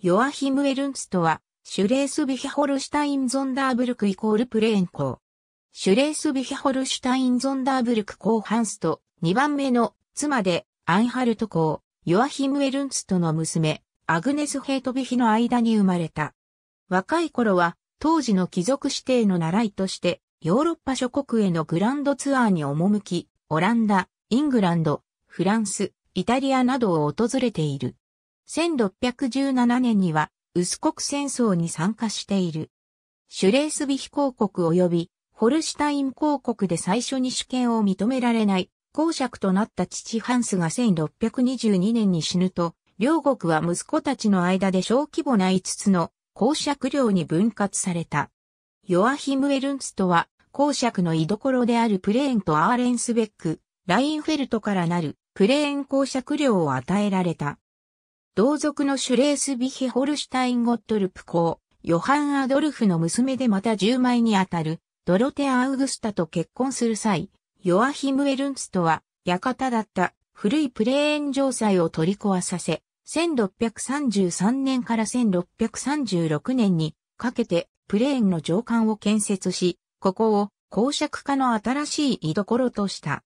ヨアヒム・エルンストは、シュレースビヒャホルシュタイン・ゾンダーブルクイコールプレーン校。シュレースビヒャホルシュタイン・ゾンダーブルク校ハンスト、2番目の妻でアンハルト校、ヨアヒム・エルンストの娘、アグネス・ヘイトビヒの間に生まれた。若い頃は、当時の貴族指定の習いとして、ヨーロッパ諸国へのグランドツアーに赴き、オランダ、イングランド、フランス、イタリアなどを訪れている。1617年には、ウス国戦争に参加している。シュレースビヒ公国及びホルシュタイン公国で最初に主権を認められない公爵となった父ハンスが1622年に死ぬと、両国は息子たちの間で小規模な5つの公爵領に分割された。ヨアヒム・エルンツとは、公爵の居所であるプレーンとアーレンスベック、ラインフェルトからなるプレーン公爵領を与えられた。同族のシュレースビヒホルシュタインゴットルプ公、ヨハン・アドルフの娘でまた10枚にあたる、ドロテア・ウグスタと結婚する際、ヨアヒム・エルンツトは、館だった古いプレーン城塞を取り壊させ、1633年から1636年にかけてプレーンの上管を建設し、ここを公爵家の新しい居所とした。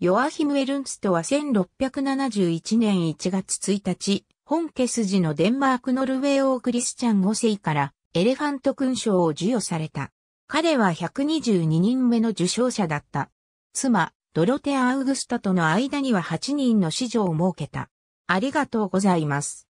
ヨアヒム・エルンツトは1671年1月1日、本家筋のデンマークノルウェー王クリスチャン5世からエレファント勲章を授与された。彼は122人目の受賞者だった。妻、ドロテア・アウグスタとの間には8人の子女を設けた。ありがとうございます。